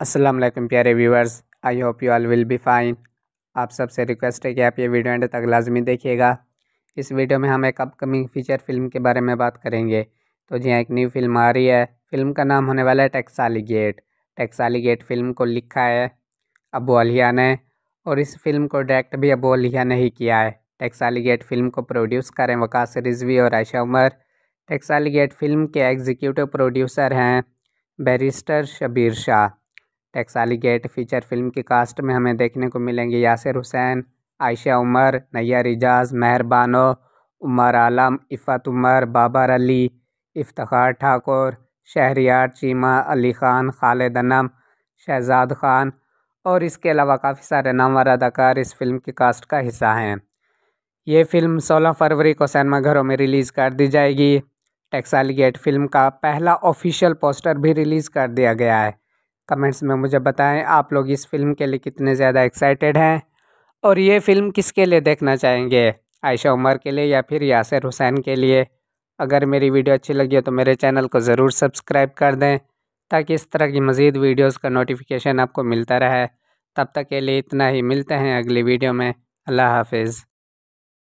असलम प्यारे viewers I hope you all will be fine आप सबसे रिक्वेस्ट है कि आप ये वीडियो एंड तक लाजमी देखिएगा इस वीडियो में हम एक अपकमिंग फ़ीचर फिल्म के बारे में बात करेंगे तो जी हाँ एक न्यू फिल्म आ रही है फिल्म का नाम होने वाला है Taxali gate Taxali gate film को लिखा है अबू अलिया ने और इस फिल्म को डायरेक्ट भी अबू अलिया ने ही किया है टेक्साली गेट फिल्म को प्रोड्यूस करें वकास रिजवी और आयशा उमर टेक्साली गेट फिल्म के एग्जीक्यूटिव प्रोड्यूसर हैं barrister Shabir Shah Taxali gate feature film की कास्ट में हमें देखने को मिलेंगे यासिर हुसैन आयशा उमर नैया रिजाज मेहरबानो उमर आलम इफ़त उमर बाबर अली इफ्तार ठाकुर शहरियार चीमा अली ख़ान खालिद अनम शहजाद ख़ान और इसके अलावा काफ़ी सारे नामवर अदाकार इस फिल्म की कास्ट का हिस्सा हैं ये फिल्म 16 फरवरी को सैनमाघरों घरों में रिलीज़ कर दी जाएगी टेक्सालीगेट गेट फिल्म का पहला ऑफिशियल पोस्टर भी रिलीज़ कर दिया गया है कमेंट्स में मुझे बताएं आप लोग इस फिल्म के लिए कितने ज़्यादा एक्साइटेड हैं और ये फ़िल्म किसके लिए देखना चाहेंगे आयशा उमर के लिए या फिर यासिर हुसैन के लिए अगर मेरी वीडियो अच्छी लगी हो तो मेरे चैनल को ज़रूर सब्सक्राइब कर दें ताकि इस तरह की मज़ीद वीडियोस का नोटिफिकेशन आपको मिलता रहे तब तक के लिए इतना ही मिलते हैं अगली वीडियो में अल्लाह हाफिज़